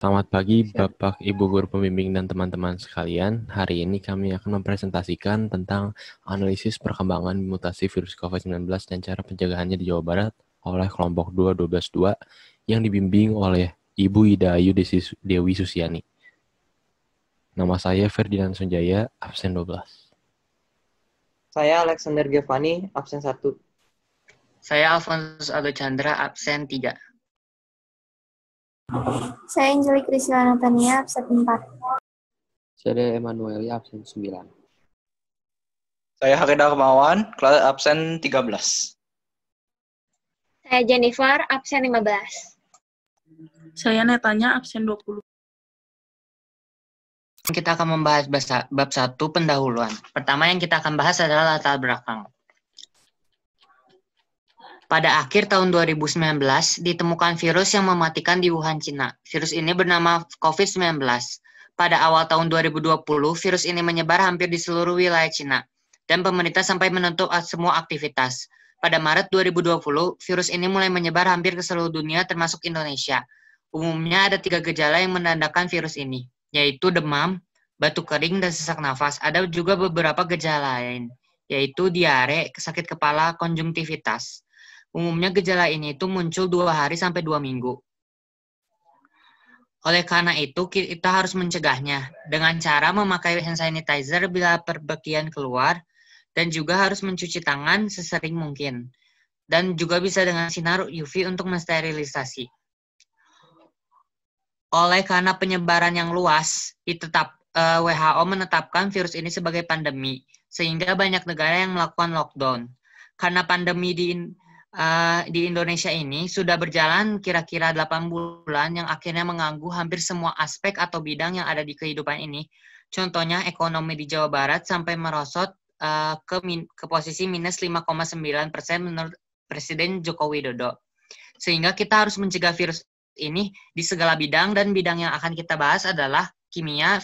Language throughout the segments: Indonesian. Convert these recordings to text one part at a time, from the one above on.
Selamat pagi Bapak Ibu Guru Pembimbing dan teman-teman sekalian. Hari ini kami akan mempresentasikan tentang analisis perkembangan mutasi virus COVID-19 dan cara pencegahannya di Jawa Barat oleh kelompok 2.12.2 yang dibimbing oleh Ibu Ida Ayu Dewi Susiani. Nama saya Ferdinand Sunjaya, absen 12. Saya Alexander Giovanni, absen 1. Saya Alphonse Aldo absen 3. Saya Angelic Rizwan absen 4. Saya ada absen 9. Saya Harida Kemawan, kelas absen 13. Saya Jennifer, absen 15. Saya Netanya, absen 20. Kita akan membahas bab satu pendahuluan. Pertama yang kita akan bahas adalah latar belakang. Pada akhir tahun 2019, ditemukan virus yang mematikan di Wuhan, Cina. Virus ini bernama COVID-19. Pada awal tahun 2020, virus ini menyebar hampir di seluruh wilayah Cina, dan pemerintah sampai menutup semua aktivitas. Pada Maret 2020, virus ini mulai menyebar hampir ke seluruh dunia termasuk Indonesia. Umumnya ada tiga gejala yang menandakan virus ini, yaitu demam, batuk kering, dan sesak nafas. Ada juga beberapa gejala lain, yaitu diare, sakit kepala, konjungtivitas. Umumnya gejala ini itu muncul dua hari sampai dua minggu. Oleh karena itu, kita harus mencegahnya dengan cara memakai hand sanitizer bila perbekian keluar dan juga harus mencuci tangan sesering mungkin. Dan juga bisa dengan sinar UV untuk mensterilisasi. Oleh karena penyebaran yang luas, ditetap, eh, WHO menetapkan virus ini sebagai pandemi, sehingga banyak negara yang melakukan lockdown. Karena pandemi di Eh, di Indonesia ini sudah berjalan kira-kira 8 bulan yang akhirnya mengganggu hampir semua aspek atau bidang yang ada di kehidupan ini. Contohnya ekonomi di Jawa Barat sampai merosot uh, ke, min ke posisi minus 5,9 persen menurut Presiden Joko Widodo. Sehingga kita harus mencegah virus ini di segala bidang dan bidang yang akan kita bahas adalah kimia,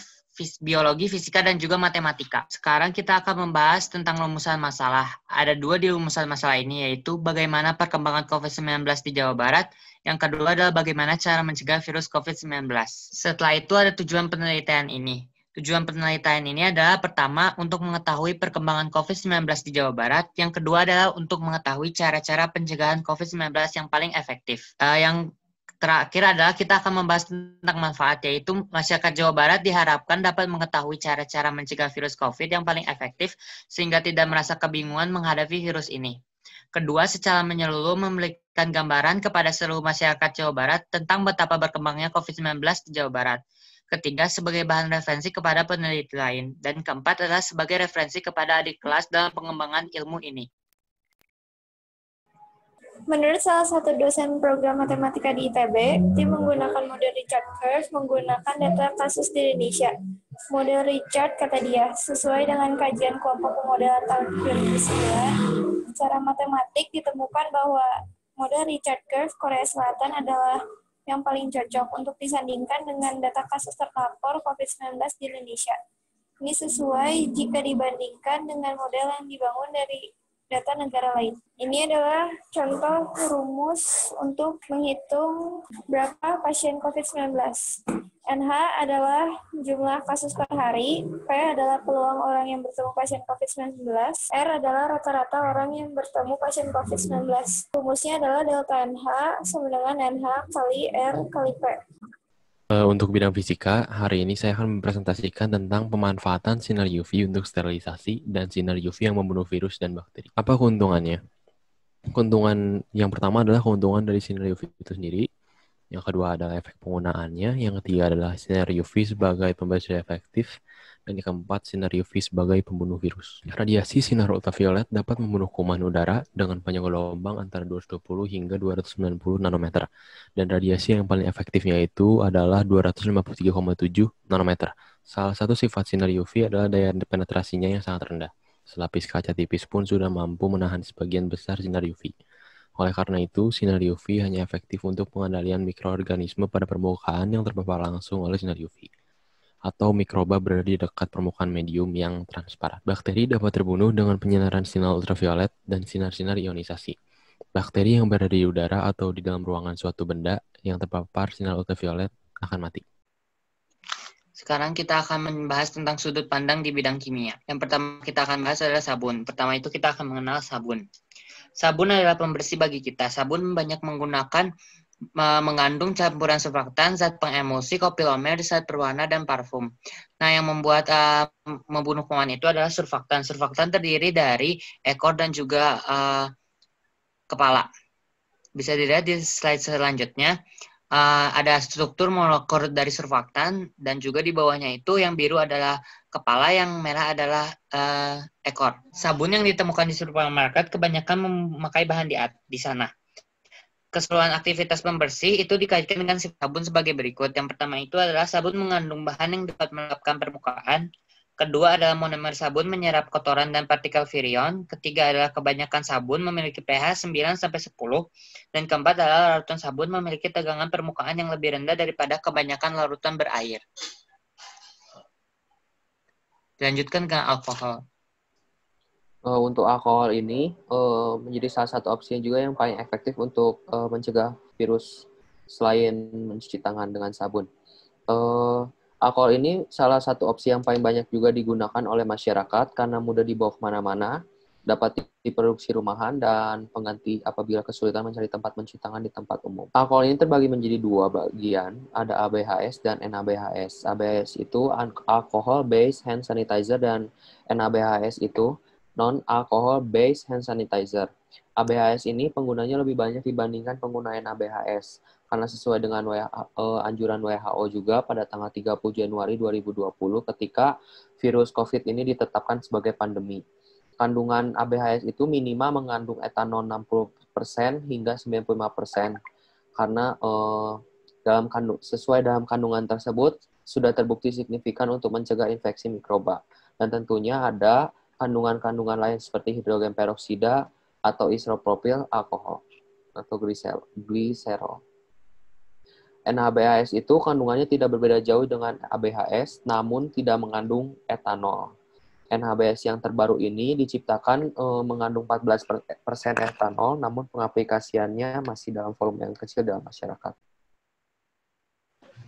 biologi, fisika, dan juga matematika. Sekarang kita akan membahas tentang rumusan masalah. Ada dua di rumusan masalah ini, yaitu bagaimana perkembangan COVID-19 di Jawa Barat, yang kedua adalah bagaimana cara mencegah virus COVID-19. Setelah itu ada tujuan penelitian ini. Tujuan penelitian ini adalah pertama untuk mengetahui perkembangan COVID-19 di Jawa Barat, yang kedua adalah untuk mengetahui cara-cara pencegahan COVID-19 yang paling efektif. Uh, yang Terakhir adalah kita akan membahas tentang manfaat, yaitu masyarakat Jawa Barat diharapkan dapat mengetahui cara-cara mencegah virus COVID yang paling efektif sehingga tidak merasa kebingungan menghadapi virus ini. Kedua, secara menyeluruh memberikan gambaran kepada seluruh masyarakat Jawa Barat tentang betapa berkembangnya COVID-19 di Jawa Barat. Ketiga, sebagai bahan referensi kepada peneliti lain. Dan keempat adalah sebagai referensi kepada adik kelas dalam pengembangan ilmu ini. Menurut salah satu dosen program matematika di ITB, tim menggunakan model Richard Curve menggunakan data kasus di Indonesia. Model Richard, kata dia, sesuai dengan kajian kelompok pemodelan tahun 2009, secara matematik ditemukan bahwa model Richard Curve Korea Selatan adalah yang paling cocok untuk disandingkan dengan data kasus terlapor COVID-19 di Indonesia. Ini sesuai jika dibandingkan dengan model yang dibangun dari data negara lain. Ini adalah contoh rumus untuk menghitung berapa pasien COVID-19. NH adalah jumlah kasus per hari, P adalah peluang orang yang bertemu pasien COVID-19, R adalah rata-rata orang yang bertemu pasien COVID-19. Rumusnya adalah delta NH sama dengan NH kali R kali P. Eh, untuk bidang fisika, hari ini saya akan mempresentasikan tentang pemanfaatan sinar UV untuk sterilisasi dan sinar UV yang membunuh virus dan bakteri. Apa keuntungannya? Keuntungan yang pertama adalah keuntungan dari sinar UV itu sendiri. Yang kedua adalah efek penggunaannya. Yang ketiga adalah sinar V sebagai pembaca efektif. Dan yang keempat, sinar V sebagai pembunuh virus. Radiasi sinar ultraviolet dapat membunuh kuman udara dengan panjang gelombang antara 220 hingga 290 nanometer. Dan radiasi yang paling efektifnya itu adalah 253,7 nanometer. Salah satu sifat sinar UV adalah daya penetrasinya yang sangat rendah. Selapis kaca tipis pun sudah mampu menahan sebagian besar sinar UV. Oleh karena itu, sinar UV hanya efektif untuk pengendalian mikroorganisme pada permukaan yang terpapar langsung oleh sinar UV atau mikroba berada di dekat permukaan medium yang transparan. Bakteri dapat terbunuh dengan penyinaran sinar ultraviolet dan sinar-sinar ionisasi. Bakteri yang berada di udara atau di dalam ruangan suatu benda yang terpapar sinar ultraviolet akan mati. Sekarang kita akan membahas tentang sudut pandang di bidang kimia. Yang pertama kita akan bahas adalah sabun. Pertama itu kita akan mengenal sabun. Sabun adalah pembersih bagi kita. Sabun banyak menggunakan mengandung campuran surfaktan, zat pengemulsi, kopilomer, zat perwarna, dan parfum. Nah, yang membuat uh, membunuh kuman itu adalah surfaktan. Surfaktan terdiri dari ekor dan juga uh, kepala. Bisa dilihat di slide selanjutnya uh, ada struktur molekul dari surfaktan dan juga di bawahnya itu yang biru adalah kepala, yang merah adalah uh, ekor. Sabun yang ditemukan di supermarket kebanyakan memakai bahan di, di sana. Keseluruhan aktivitas pembersih itu dikaitkan dengan sabun sebagai berikut. Yang pertama itu adalah sabun mengandung bahan yang dapat melapkan permukaan, Kedua adalah monomer sabun menyerap kotoran dan partikel virion. Ketiga adalah kebanyakan sabun memiliki pH 9-10. Dan keempat adalah larutan sabun memiliki tegangan permukaan yang lebih rendah daripada kebanyakan larutan berair. Lanjutkan ke alkohol. Eh, untuk alkohol ini eh, menjadi salah satu opsi juga yang paling efektif untuk eh, mencegah virus selain mencuci tangan dengan sabun. Alkohol ini salah satu opsi yang paling banyak juga digunakan oleh masyarakat karena mudah dibawa kemana-mana, dapat diproduksi rumahan, dan pengganti apabila kesulitan mencari tempat mencuci tangan di tempat umum. Alkohol ini terbagi menjadi dua bagian, ada ABHS dan NABHS. ABHS itu alkohol Based Hand Sanitizer dan NABHS itu Non-Alcohol Based Hand Sanitizer. ABHS ini penggunanya lebih banyak dibandingkan penggunaan ABHS karena sesuai dengan WHO, eh, anjuran WHO juga pada tanggal 30 Januari 2020 ketika virus COVID ini ditetapkan sebagai pandemi. Kandungan ABHS itu minimal mengandung etanol 60% hingga 95% karena eh, dalam kandung, sesuai dalam kandungan tersebut sudah terbukti signifikan untuk mencegah infeksi mikroba. Dan tentunya ada kandungan-kandungan lain seperti hidrogen peroksida atau isopropil alkohol atau gliserol. NABHS itu kandungannya tidak berbeda jauh dengan ABHS, namun tidak mengandung etanol. NHBS yang terbaru ini diciptakan e, mengandung 14% etanol, namun pengaplikasiannya masih dalam volume yang kecil dalam masyarakat.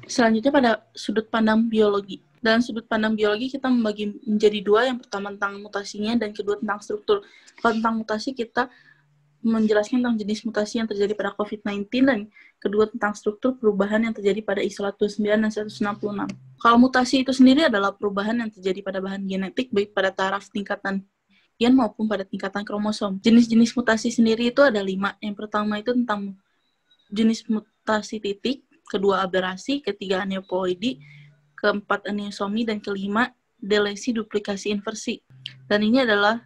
Selanjutnya pada sudut pandang biologi. Dalam sudut pandang biologi kita membagi menjadi dua, yang pertama tentang mutasinya dan kedua tentang struktur. Kalau tentang mutasi kita menjelaskan tentang jenis mutasi yang terjadi pada COVID-19 dan kedua tentang struktur perubahan yang terjadi pada ISO 109 dan 166. Kalau mutasi itu sendiri adalah perubahan yang terjadi pada bahan genetik baik pada taraf tingkatan gen maupun pada tingkatan kromosom. Jenis-jenis mutasi sendiri itu ada lima. Yang pertama itu tentang jenis mutasi titik, kedua aberasi, ketiga aneuploidi, keempat aneosomi, dan kelima delesi duplikasi inversi. Dan ini adalah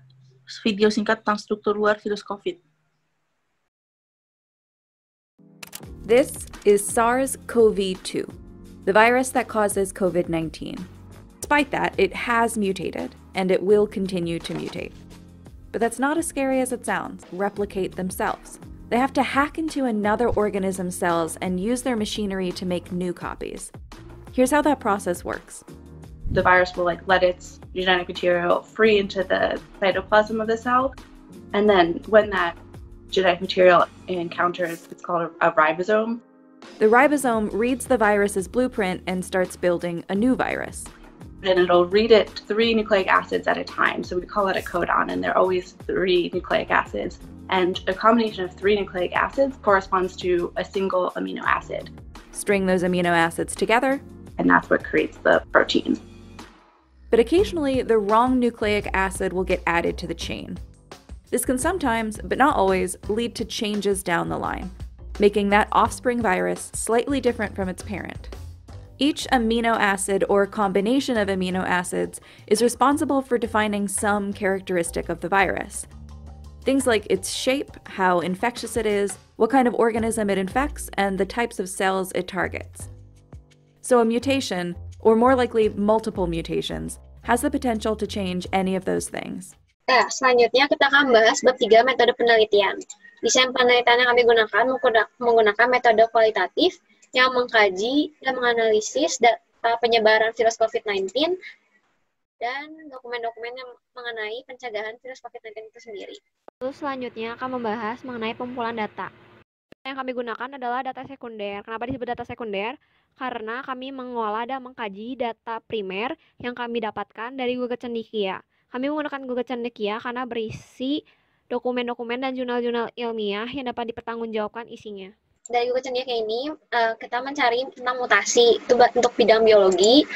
video singkat tentang struktur luar virus COVID. This is SARS CoV 2, the virus that causes COVID 19. Despite that, it has mutated and it will continue to mutate. But that's not as scary as it sounds. Replicate themselves. They have to hack into another organism's cells and use their machinery to make new copies. Here's how that process works. The virus will like let its genetic material free into the cytoplasm of the cell, and then when that genetic material encounters, it's called a, a ribosome. The ribosome reads the virus's blueprint and starts building a new virus. And it'll read it three nucleic acids at a time. So we call it a codon, and they're always three nucleic acids. And a combination of three nucleic acids corresponds to a single amino acid. String those amino acids together. And that's what creates the protein. But occasionally, the wrong nucleic acid will get added to the chain, this can sometimes, but not always, lead to changes down the line, making that offspring virus slightly different from its parent. Each amino acid or combination of amino acids is responsible for defining some characteristic of the virus. Things like its shape, how infectious it is, what kind of organism it infects, and the types of cells it targets. So, a mutation, or more likely multiple mutations, has the potential to change any of those things. Nah, selanjutnya kita akan bahas bab tiga metode penelitian. Desain penelitian yang kami gunakan menggunakan metode kualitatif yang mengkaji dan menganalisis data penyebaran virus COVID-19 dan dokumen-dokumen yang mengenai pencegahan virus COVID-19 itu sendiri. Lalu selanjutnya akan membahas mengenai pengumpulan data. Yang kami gunakan adalah data sekunder. Kenapa disebut data sekunder? Karena kami mengolah dan mengkaji data primer yang kami dapatkan dari Google Cendikia kami menggunakan Google Cendekia ya, karena berisi dokumen-dokumen dan jurnal-jurnal ilmiah yang dapat dipertanggungjawabkan isinya. Dari Google Cendekia ini, eh, kita mencari tentang mutasi itu untuk bidang biologi,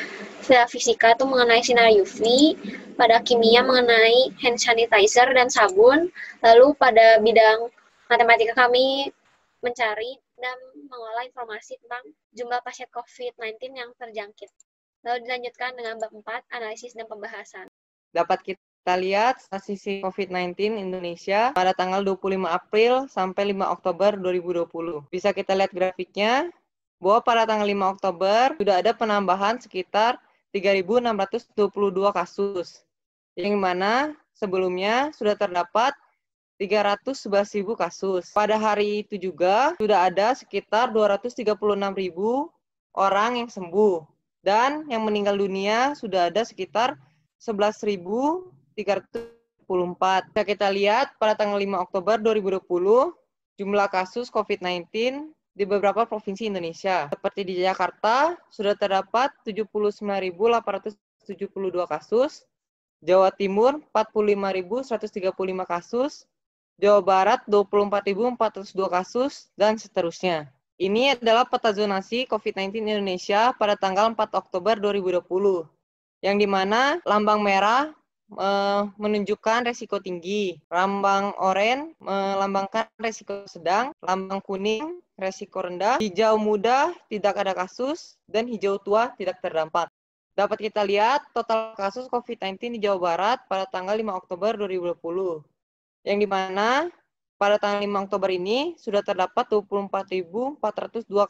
fisika itu mengenai sinar UV, pada kimia mengenai hand sanitizer dan sabun, lalu pada bidang matematika kami mencari dan mengolah informasi tentang jumlah pasien COVID-19 yang terjangkit. Lalu dilanjutkan dengan bab 4, analisis dan pembahasan dapat kita lihat sisi COVID-19 Indonesia pada tanggal 25 April sampai 5 Oktober 2020. Bisa kita lihat grafiknya bahwa pada tanggal 5 Oktober sudah ada penambahan sekitar 3.622 kasus, yang mana sebelumnya sudah terdapat 311.000 kasus. Pada hari itu juga sudah ada sekitar 236.000 orang yang sembuh dan yang meninggal dunia sudah ada sekitar 11.334. Jika kita lihat pada tanggal 5 Oktober 2020, jumlah kasus COVID-19 di beberapa provinsi Indonesia. Seperti di Jakarta, sudah terdapat 79.872 kasus, Jawa Timur 45.135 kasus, Jawa Barat 24.402 kasus, dan seterusnya. Ini adalah peta zonasi COVID-19 Indonesia pada tanggal 4 Oktober 2020 yang dimana lambang merah eh, menunjukkan resiko tinggi, lambang oranye melambangkan resiko sedang, lambang kuning resiko rendah, hijau muda tidak ada kasus, dan hijau tua tidak terdampak. Dapat kita lihat total kasus COVID-19 di Jawa Barat pada tanggal 5 Oktober 2020, yang dimana pada tanggal 5 Oktober ini sudah terdapat 24.402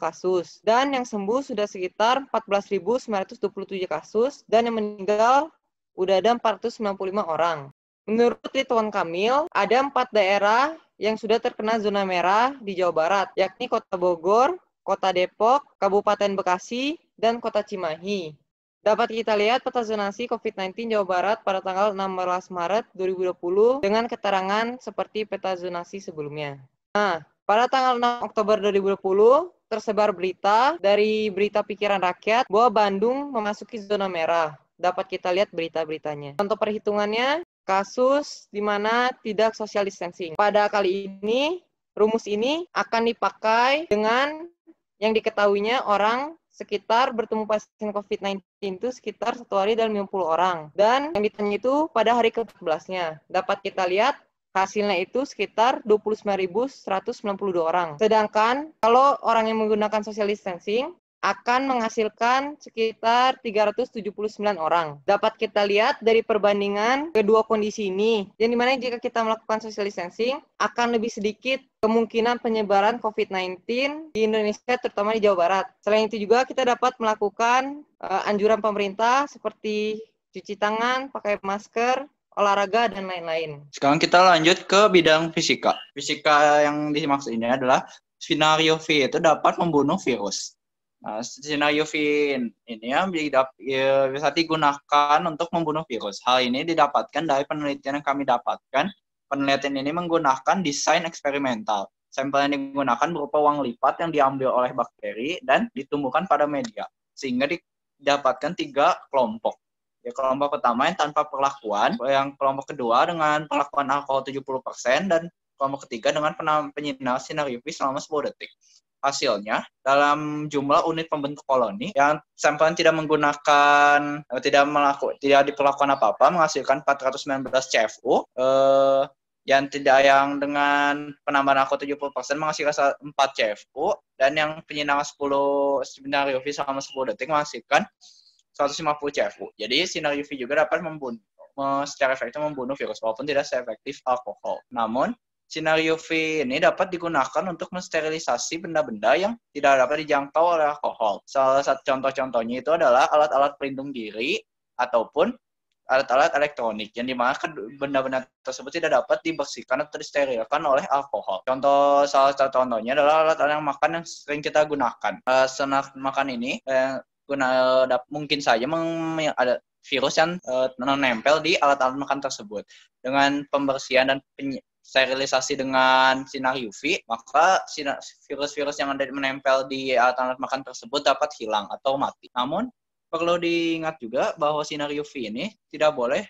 kasus dan yang sembuh sudah sekitar 14.927 kasus dan yang meninggal udah ada 495 orang. Menurut Rituan Kamil, ada empat daerah yang sudah terkena zona merah di Jawa Barat, yakni Kota Bogor, Kota Depok, Kabupaten Bekasi, dan Kota Cimahi. Dapat kita lihat peta zonasi COVID-19 Jawa Barat pada tanggal 16 Maret 2020 dengan keterangan seperti peta zonasi sebelumnya. Nah, pada tanggal 6 Oktober 2020 tersebar berita dari berita pikiran rakyat bahwa Bandung memasuki zona merah. Dapat kita lihat berita-beritanya. Contoh perhitungannya, kasus di mana tidak social distancing. Pada kali ini, rumus ini akan dipakai dengan yang diketahuinya orang sekitar bertemu pasien COVID-19 itu sekitar satu hari dalam 50 orang. Dan yang ditanya itu pada hari ke-14-nya. Dapat kita lihat hasilnya itu sekitar 29.192 orang. Sedangkan kalau orang yang menggunakan social distancing akan menghasilkan sekitar 379 orang. Dapat kita lihat dari perbandingan kedua kondisi ini, yang dimana jika kita melakukan social distancing, akan lebih sedikit kemungkinan penyebaran COVID-19 di Indonesia, terutama di Jawa Barat. Selain itu juga kita dapat melakukan eh, anjuran pemerintah seperti cuci tangan, pakai masker, olahraga, dan lain-lain. Sekarang kita lanjut ke bidang fisika. Fisika yang dimaksud ini adalah skenario V itu dapat membunuh virus. Nah, sinar UV ini yang ya, bisa digunakan untuk membunuh virus. Hal ini didapatkan dari penelitian yang kami dapatkan. Penelitian ini menggunakan desain eksperimental. Sampel yang digunakan berupa uang lipat yang diambil oleh bakteri dan ditumbuhkan pada media, sehingga didapatkan tiga kelompok. Ya, kelompok pertama yang tanpa perlakuan, yang kelompok kedua dengan perlakuan alkohol 70%, dan kelompok ketiga dengan penyinar sinar UV selama 10 detik hasilnya dalam jumlah unit pembentuk koloni yang sampelan tidak menggunakan eh, tidak melakukan tidak diperlakukan apa-apa menghasilkan 419 CFU eh, yang tidak yang dengan penambahan aku 70% menghasilkan 4 CFU dan yang penyinaran 10 sinar UV selama 10 detik menghasilkan 150 CFU. Jadi sinar UV juga dapat membunuh secara efektif membunuh virus walaupun tidak seefektif alkohol. Namun Sinario V ini dapat digunakan untuk mensterilisasi benda-benda yang tidak dapat dijangkau oleh alkohol. Salah satu contoh-contohnya itu adalah alat-alat pelindung diri ataupun alat-alat elektronik yang dimana benda-benda tersebut tidak dapat dibersihkan atau disterilkan oleh alkohol. Contoh salah satu contohnya adalah alat-alat yang makan yang sering kita gunakan. Uh, senak makan ini uh, guna mungkin saja ada virus yang uh, menempel di alat-alat makan tersebut. Dengan pembersihan dan sterilisasi dengan sinar UV, maka virus-virus yang ada menempel di eh, alat makan tersebut dapat hilang atau mati. Namun, perlu diingat juga bahwa sinar UV ini tidak boleh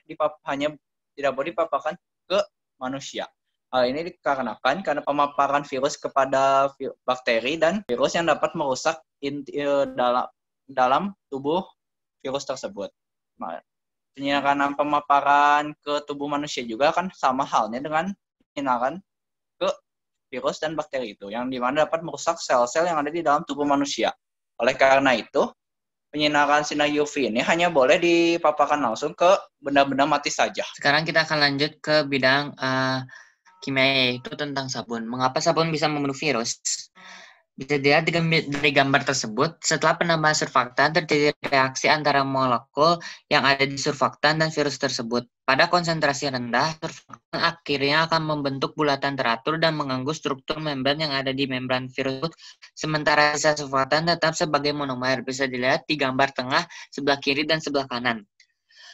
hanya tidak boleh dipaparkan ke manusia. Hal ini dikarenakan karena pemaparan virus kepada bakteri dan virus yang dapat merusak inti eh, dalam dalam tubuh virus tersebut Penyiaran pemaparan ke tubuh manusia juga kan sama halnya dengan inaran ke virus dan bakteri itu yang dimana dapat merusak sel-sel yang ada di dalam tubuh manusia. Oleh karena itu, penyinaran sinar UV ini hanya boleh dipaparkan langsung ke benda-benda mati saja. Sekarang kita akan lanjut ke bidang uh, kimia itu tentang sabun. Mengapa sabun bisa membunuh virus? Bisa dilihat dari gambar tersebut, setelah penambahan surfaktan terjadi reaksi antara molekul yang ada di surfaktan dan virus tersebut. Pada konsentrasi rendah, surfaktan akhirnya akan membentuk bulatan teratur dan mengganggu struktur membran yang ada di membran virus. Sementara sisa surfaktan tetap sebagai monomer. Bisa dilihat di gambar tengah, sebelah kiri, dan sebelah kanan.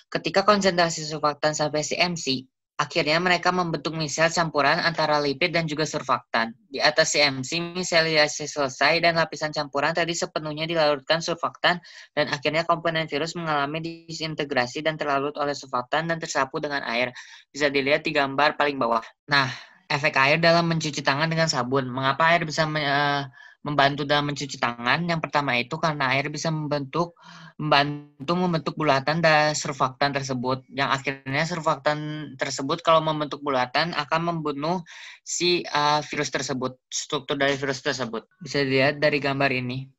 Ketika konsentrasi surfaktan sampai CMC, Akhirnya mereka membentuk misel campuran antara lipid dan juga surfaktan. Di atas CMC, miseliasi selesai dan lapisan campuran tadi sepenuhnya dilarutkan surfaktan dan akhirnya komponen virus mengalami disintegrasi dan terlarut oleh surfaktan dan tersapu dengan air. Bisa dilihat di gambar paling bawah. Nah, efek air dalam mencuci tangan dengan sabun. Mengapa air bisa eh, membantu dalam mencuci tangan. Yang pertama itu karena air bisa membentuk membantu membentuk bulatan dan surfaktan tersebut. Yang akhirnya surfaktan tersebut kalau membentuk bulatan akan membunuh si uh, virus tersebut, struktur dari virus tersebut. Bisa dilihat dari gambar ini.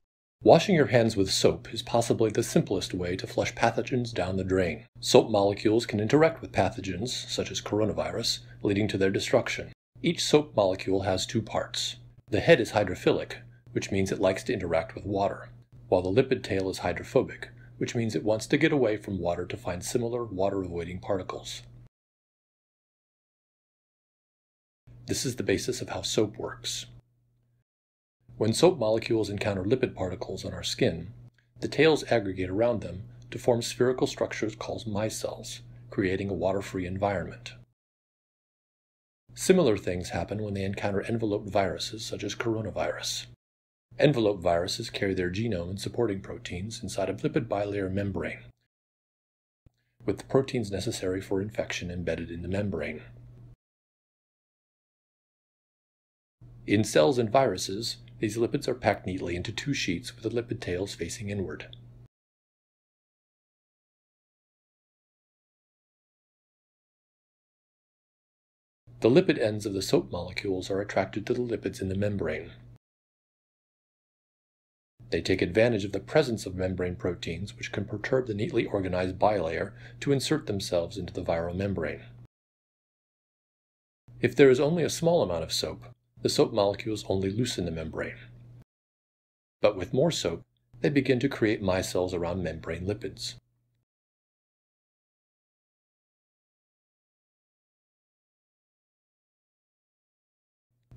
Washing your hands with soap is possibly the simplest way to flush pathogens down the drain. Soap molecules can interact with pathogens, such as coronavirus, leading to their destruction. Each soap molecule has two parts. The head is hydrophilic, which means it likes to interact with water, while the lipid tail is hydrophobic, which means it wants to get away from water to find similar water-avoiding particles. This is the basis of how soap works. When soap molecules encounter lipid particles on our skin, the tails aggregate around them to form spherical structures called micelles, creating a water-free environment. Similar things happen when they encounter enveloped viruses such as coronavirus. Envelope viruses carry their genome and supporting proteins inside of lipid bilayer membrane, with the proteins necessary for infection embedded in the membrane. In cells and viruses, these lipids are packed neatly into two sheets with the lipid tails facing inward. The lipid ends of the soap molecules are attracted to the lipids in the membrane, they take advantage of the presence of membrane proteins, which can perturb the neatly organized bilayer, to insert themselves into the viral membrane. If there is only a small amount of soap, the soap molecules only loosen the membrane. But with more soap, they begin to create micelles around membrane lipids.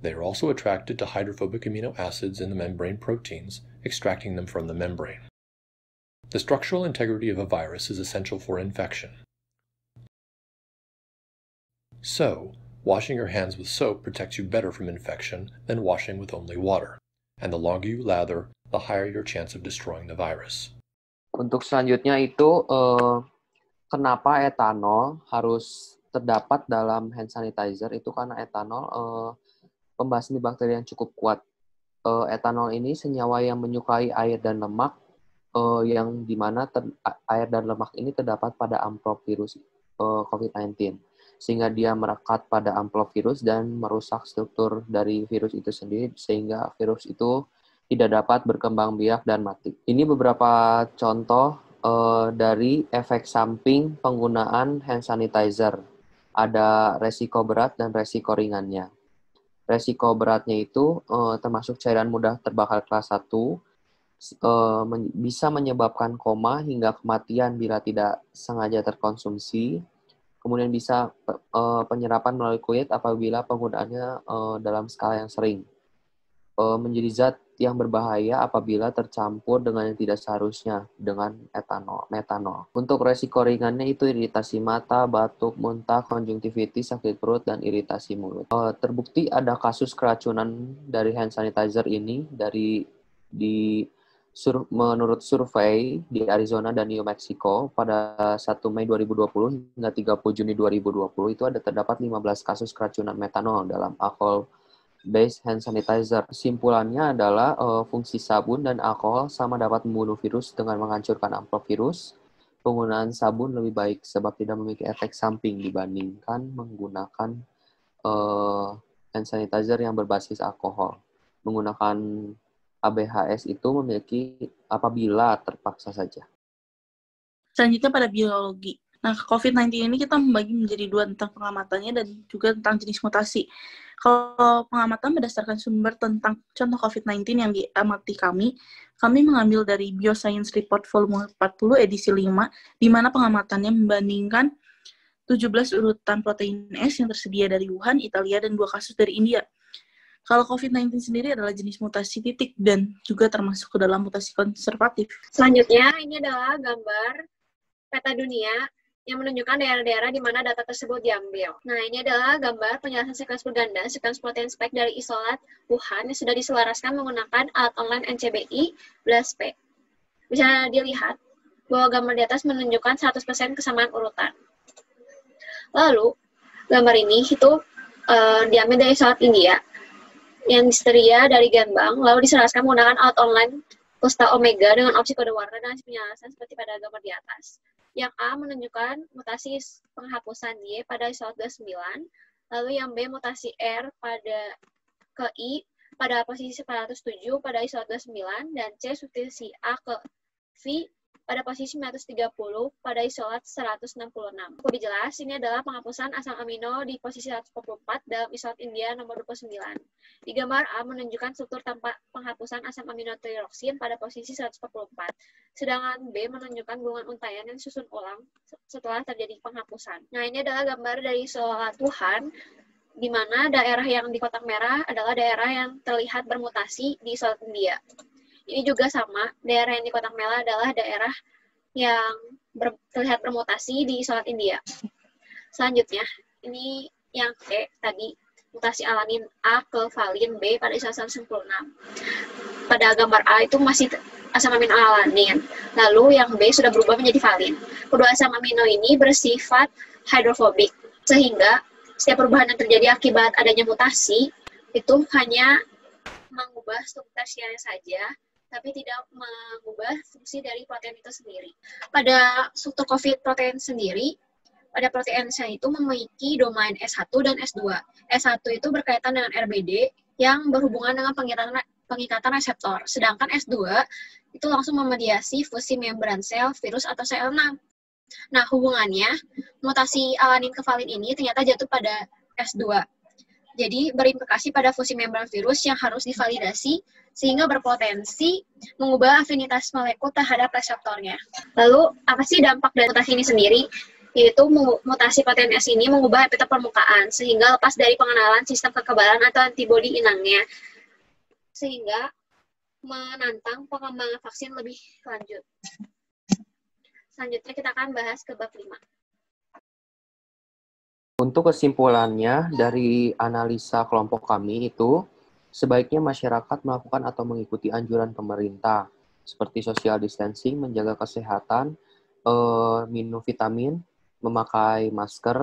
They are also attracted to hydrophobic amino acids in the membrane proteins, extracting them from the membrane. The structural integrity of a virus is essential for infection. So, washing your hands with soap protects you better from infection than washing with only water. And the longer you lather, the higher your chance of destroying the virus. Untuk selanjutnya itu uh, kenapa etanol harus terdapat dalam hand sanitizer itu karena etanol uh, pembasmi bakteri yang cukup kuat. Uh, etanol ini senyawa yang menyukai air dan lemak, uh, yang di mana air dan lemak ini terdapat pada amplop virus uh, eh, COVID-19, sehingga dia merekat pada amplop virus dan merusak struktur dari virus itu sendiri, sehingga virus itu tidak dapat berkembang biak dan mati. Ini beberapa contoh uh, dari efek samping penggunaan hand sanitizer. Ada resiko berat dan resiko ringannya resiko beratnya itu uh, termasuk cairan mudah terbakar kelas 1 uh, eh, men bisa menyebabkan koma hingga kematian bila tidak sengaja terkonsumsi. Kemudian bisa uh, penyerapan melalui kulit apabila penggunaannya uh, dalam skala yang sering. Eh, menjadi zat yang berbahaya apabila tercampur dengan yang tidak seharusnya dengan etanol, metanol. Untuk resiko ringannya itu iritasi mata, batuk, muntah, konjungtivitis, sakit perut, dan iritasi mulut. Uh, terbukti ada kasus keracunan dari hand sanitizer ini dari di sur, menurut survei di Arizona dan New Mexico pada 1 Mei 2020 hingga 30 Juni 2020 itu ada terdapat 15 kasus keracunan metanol dalam alkohol based hand sanitizer. Simpulannya adalah uh, fungsi sabun dan alkohol sama dapat membunuh virus dengan menghancurkan amplop virus. Penggunaan sabun lebih baik sebab tidak memiliki efek samping dibandingkan menggunakan uh, hand sanitizer yang berbasis alkohol. Menggunakan ABHS itu memiliki apabila terpaksa saja. Selanjutnya pada biologi. Nah, COVID-19 ini kita membagi menjadi dua tentang pengamatannya dan juga tentang jenis mutasi. Kalau pengamatan berdasarkan sumber tentang contoh COVID-19 yang diamati kami, kami mengambil dari Bioscience Report Volume 40 edisi 5, di mana pengamatannya membandingkan 17 urutan protein S yang tersedia dari Wuhan, Italia, dan dua kasus dari India. Kalau COVID-19 sendiri adalah jenis mutasi titik dan juga termasuk ke dalam mutasi konservatif. Selanjutnya, ini adalah gambar peta dunia yang menunjukkan daerah-daerah di mana data tersebut diambil. Nah, ini adalah gambar penjelasan sekuens berganda, sekuens protein spike dari isolat Wuhan yang sudah diselaraskan menggunakan alat online NCBI BLASP. Bisa dilihat bahwa gambar di atas menunjukkan 100% kesamaan urutan. Lalu, gambar ini itu uh, diambil dari isolat India yang misteria dari Gambang, lalu diselaraskan menggunakan alat online Costa Omega dengan opsi kode warna dan penjelasan seperti pada gambar di atas. Yang A menunjukkan mutasi penghapusan Y pada isolat 29, lalu yang B mutasi R pada ke I pada posisi 407 pada isolat 29, dan C substitusi A ke V pada posisi 930 pada isolat 166. Lebih jelas, ini adalah penghapusan asam amino di posisi 144 dalam isolat India nomor 29. Di gambar A menunjukkan struktur tanpa penghapusan asam amino tiroksin pada posisi 144. Sedangkan B menunjukkan gulungan untayan yang susun ulang setelah terjadi penghapusan. Nah, ini adalah gambar dari isolat Tuhan, di mana daerah yang di kotak merah adalah daerah yang terlihat bermutasi di isolat India. Ini juga sama, daerah yang di Kotak Mela adalah daerah yang ber, terlihat bermutasi di sholat India. Selanjutnya, ini yang E tadi, mutasi alanin A ke valin B pada isolat sempurna. Pada gambar A itu masih asam amino alanin. Lalu yang B sudah berubah menjadi valin. Kedua asam amino ini bersifat hidrofobik, sehingga setiap perubahan yang terjadi akibat adanya mutasi itu hanya mengubah struktur sialnya saja, tapi tidak mengubah fungsi dari protein itu sendiri. Pada struktur COVID protein sendiri, pada protein saya itu memiliki domain S1 dan S2. S1 itu berkaitan dengan RBD yang berhubungan dengan pengikatan, pengikatan reseptor, sedangkan S2 itu langsung memediasi fungsi membran sel, virus, atau sel 6. Nah, hubungannya, mutasi alanin ke valin ini ternyata jatuh pada S2 jadi berimplikasi pada fungsi membran virus yang harus divalidasi sehingga berpotensi mengubah afinitas molekul terhadap reseptornya. Lalu, apa sih dampak dari mutasi ini sendiri? Yaitu mutasi S ini mengubah epitop permukaan sehingga lepas dari pengenalan sistem kekebalan atau antibodi inangnya. Sehingga menantang pengembangan vaksin lebih lanjut. Selanjutnya kita akan bahas ke bab 5. Untuk kesimpulannya dari analisa kelompok kami itu, sebaiknya masyarakat melakukan atau mengikuti anjuran pemerintah, seperti social distancing, menjaga kesehatan, eh, minum vitamin, memakai masker,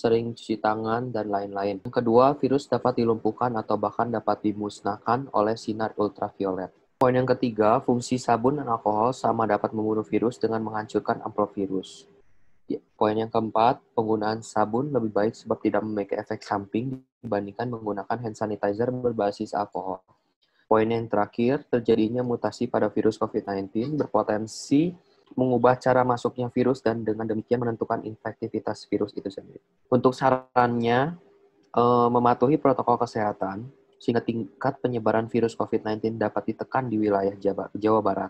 sering cuci tangan, dan lain-lain. Yang kedua, virus dapat dilumpuhkan atau bahkan dapat dimusnahkan oleh sinar ultraviolet. Poin yang ketiga, fungsi sabun dan alkohol sama dapat membunuh virus dengan menghancurkan amplop virus. Ya, poin yang keempat, penggunaan sabun lebih baik sebab tidak memiliki efek samping dibandingkan menggunakan hand sanitizer berbasis alkohol. Poin yang terakhir, terjadinya mutasi pada virus COVID-19 berpotensi mengubah cara masuknya virus dan dengan demikian menentukan infektivitas virus itu sendiri. Untuk sarannya, eh, mematuhi protokol kesehatan sehingga tingkat penyebaran virus COVID-19 dapat ditekan di wilayah Jawa Barat.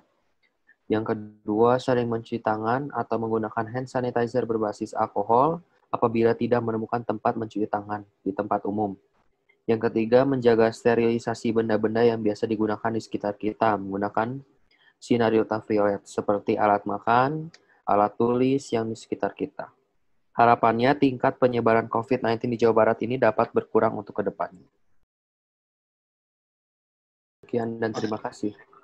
Yang kedua, sering mencuci tangan atau menggunakan hand sanitizer berbasis alkohol apabila tidak menemukan tempat mencuci tangan di tempat umum. Yang ketiga, menjaga sterilisasi benda-benda yang biasa digunakan di sekitar kita menggunakan sinar ultraviolet seperti alat makan, alat tulis yang di sekitar kita. Harapannya tingkat penyebaran COVID-19 di Jawa Barat ini dapat berkurang untuk kedepannya. Sekian dan terima kasih.